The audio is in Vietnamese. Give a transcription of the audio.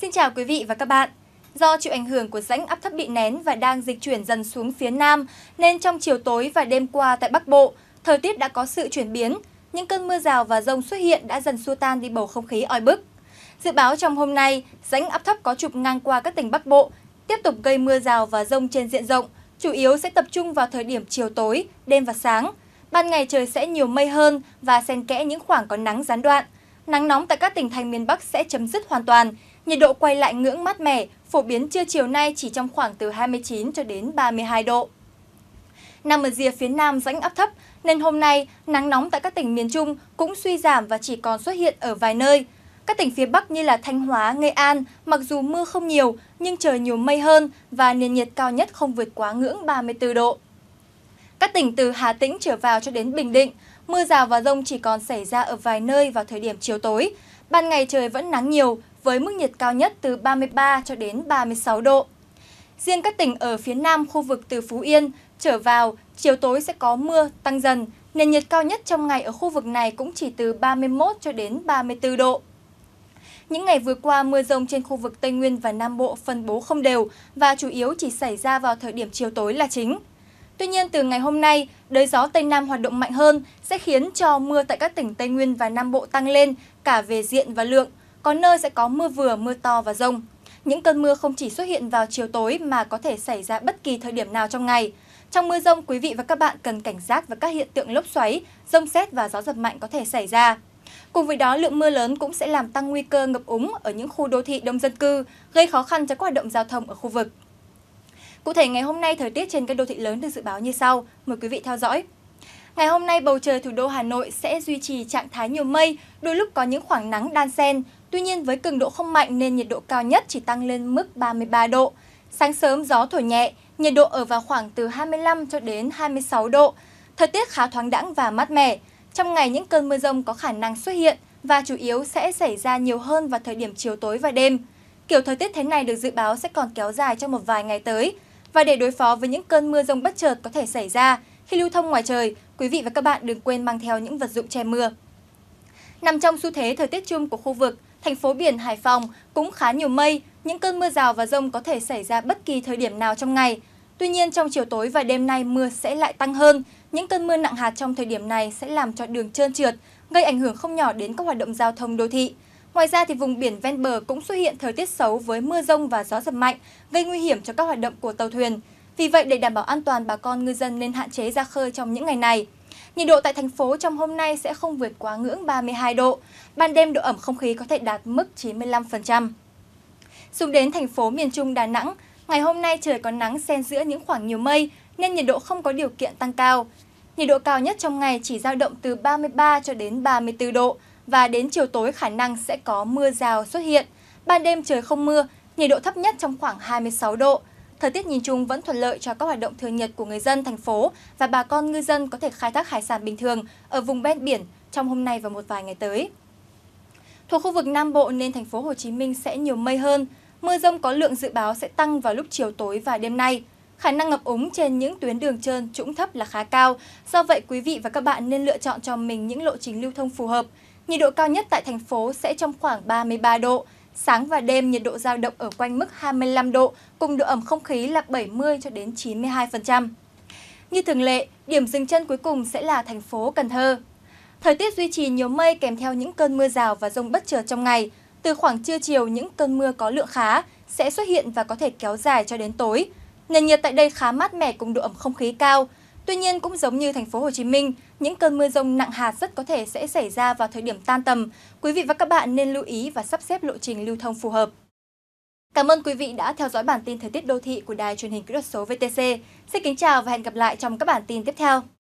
Xin chào quý vị và các bạn. Do chịu ảnh hưởng của rãnh áp thấp bị nén và đang dịch chuyển dần xuống phía Nam, nên trong chiều tối và đêm qua tại Bắc Bộ, thời tiết đã có sự chuyển biến. Những cơn mưa rào và rông xuất hiện đã dần xua tan đi bầu không khí oi bức. Dự báo trong hôm nay, rãnh áp thấp có trục ngang qua các tỉnh Bắc Bộ, tiếp tục gây mưa rào và rông trên diện rộng, chủ yếu sẽ tập trung vào thời điểm chiều tối, đêm và sáng. Ban ngày trời sẽ nhiều mây hơn và xen kẽ những khoảng có nắng gián đoạn. Nắng nóng tại các tỉnh thành miền Bắc sẽ chấm dứt hoàn toàn, Nhiệt độ quay lại ngưỡng mát mẻ, phổ biến trưa chiều nay chỉ trong khoảng từ 29 cho đến 32 độ. Nằm ở rìa phía nam rãnh áp thấp, nên hôm nay nắng nóng tại các tỉnh miền Trung cũng suy giảm và chỉ còn xuất hiện ở vài nơi. Các tỉnh phía Bắc như là Thanh Hóa, Nghệ An, mặc dù mưa không nhiều nhưng trời nhiều mây hơn và nền nhiệt cao nhất không vượt quá ngưỡng 34 độ. Các tỉnh từ Hà Tĩnh trở vào cho đến Bình Định, mưa rào và rông chỉ còn xảy ra ở vài nơi vào thời điểm chiều tối. Ban ngày trời vẫn nắng nhiều, với mức nhiệt cao nhất từ 33 cho đến 36 độ. Riêng các tỉnh ở phía nam khu vực từ Phú Yên trở vào, chiều tối sẽ có mưa tăng dần, nền nhiệt cao nhất trong ngày ở khu vực này cũng chỉ từ 31 cho đến 34 độ. Những ngày vừa qua, mưa rông trên khu vực Tây Nguyên và Nam Bộ phân bố không đều và chủ yếu chỉ xảy ra vào thời điểm chiều tối là chính. Tuy nhiên, từ ngày hôm nay, đới gió Tây Nam hoạt động mạnh hơn sẽ khiến cho mưa tại các tỉnh Tây Nguyên và Nam Bộ tăng lên cả về diện và lượng, có nơi sẽ có mưa vừa, mưa to và rông. Những cơn mưa không chỉ xuất hiện vào chiều tối mà có thể xảy ra bất kỳ thời điểm nào trong ngày. Trong mưa rông, quý vị và các bạn cần cảnh giác với các hiện tượng lốc xoáy, rông xét và gió giật mạnh có thể xảy ra. Cùng với đó, lượng mưa lớn cũng sẽ làm tăng nguy cơ ngập úng ở những khu đô thị đông dân cư, gây khó khăn cho các hoạt động giao thông ở khu vực. Cụ thể, ngày hôm nay thời tiết trên các đô thị lớn được dự báo như sau. Mời quý vị theo dõi. Ngày hôm nay, bầu trời thủ đô Hà Nội sẽ duy trì trạng thái nhiều mây, đôi lúc có những khoảng nắng đan xen, Tuy nhiên với cường độ không mạnh nên nhiệt độ cao nhất chỉ tăng lên mức 33 độ. Sáng sớm gió thổi nhẹ, nhiệt độ ở vào khoảng từ 25 cho đến 26 độ. Thời tiết khá thoáng đãng và mát mẻ. Trong ngày những cơn mưa rông có khả năng xuất hiện và chủ yếu sẽ xảy ra nhiều hơn vào thời điểm chiều tối và đêm. Kiểu thời tiết thế này được dự báo sẽ còn kéo dài trong một vài ngày tới. Và để đối phó với những cơn mưa rông bất chợt có thể xảy ra khi lưu thông ngoài trời, quý vị và các bạn đừng quên mang theo những vật dụng che mưa. Nằm trong xu thế thời tiết chung của khu vực, thành phố biển Hải Phòng cũng khá nhiều mây, những cơn mưa rào và rông có thể xảy ra bất kỳ thời điểm nào trong ngày. Tuy nhiên trong chiều tối và đêm nay mưa sẽ lại tăng hơn. Những cơn mưa nặng hạt trong thời điểm này sẽ làm cho đường trơn trượt, gây ảnh hưởng không nhỏ đến các hoạt động giao thông đô thị. Ngoài ra thì vùng biển ven bờ cũng xuất hiện thời tiết xấu với mưa rông và gió giật mạnh, gây nguy hiểm cho các hoạt động của tàu thuyền. Vì vậy để đảm bảo an toàn bà con ngư dân nên hạn chế ra khơi trong những ngày này. Nhiệt độ tại thành phố trong hôm nay sẽ không vượt quá ngưỡng 32 độ. Ban đêm độ ẩm không khí có thể đạt mức 95%. Xuống đến thành phố miền Trung Đà Nẵng, ngày hôm nay trời có nắng xen giữa những khoảng nhiều mây nên nhiệt độ không có điều kiện tăng cao. Nhiệt độ cao nhất trong ngày chỉ dao động từ 33 cho đến 34 độ và đến chiều tối khả năng sẽ có mưa rào xuất hiện. Ban đêm trời không mưa, nhiệt độ thấp nhất trong khoảng 26 độ, Thời tiết nhìn chung vẫn thuận lợi cho các hoạt động thường nhật của người dân thành phố và bà con ngư dân có thể khai thác hải sản bình thường ở vùng ven biển trong hôm nay và một vài ngày tới. Thuộc khu vực Nam Bộ nên thành phố Hồ Chí Minh sẽ nhiều mây hơn, mưa rông có lượng dự báo sẽ tăng vào lúc chiều tối và đêm nay. Khả năng ngập úng trên những tuyến đường trơn trũng thấp là khá cao, do vậy quý vị và các bạn nên lựa chọn cho mình những lộ trình lưu thông phù hợp. Nhiệt độ cao nhất tại thành phố sẽ trong khoảng 33 độ, Sáng và đêm nhiệt độ giao động ở quanh mức 25 độ, cùng độ ẩm không khí là 70 cho đến 92%. Như thường lệ, điểm dừng chân cuối cùng sẽ là thành phố Cần Thơ. Thời tiết duy trì nhiều mây kèm theo những cơn mưa rào và rông bất chợt trong ngày. Từ khoảng trưa chiều, những cơn mưa có lượng khá sẽ xuất hiện và có thể kéo dài cho đến tối. Nền nhiệt tại đây khá mát mẻ cùng độ ẩm không khí cao, Tuy nhiên cũng giống như thành phố Hồ Chí Minh, những cơn mưa rông nặng hạt rất có thể sẽ xảy ra vào thời điểm tan tầm. Quý vị và các bạn nên lưu ý và sắp xếp lộ trình lưu thông phù hợp. Cảm ơn quý vị đã theo dõi bản tin thời tiết đô thị của Đài truyền hình kỹ thuật số VTC. Xin kính chào và hẹn gặp lại trong các bản tin tiếp theo.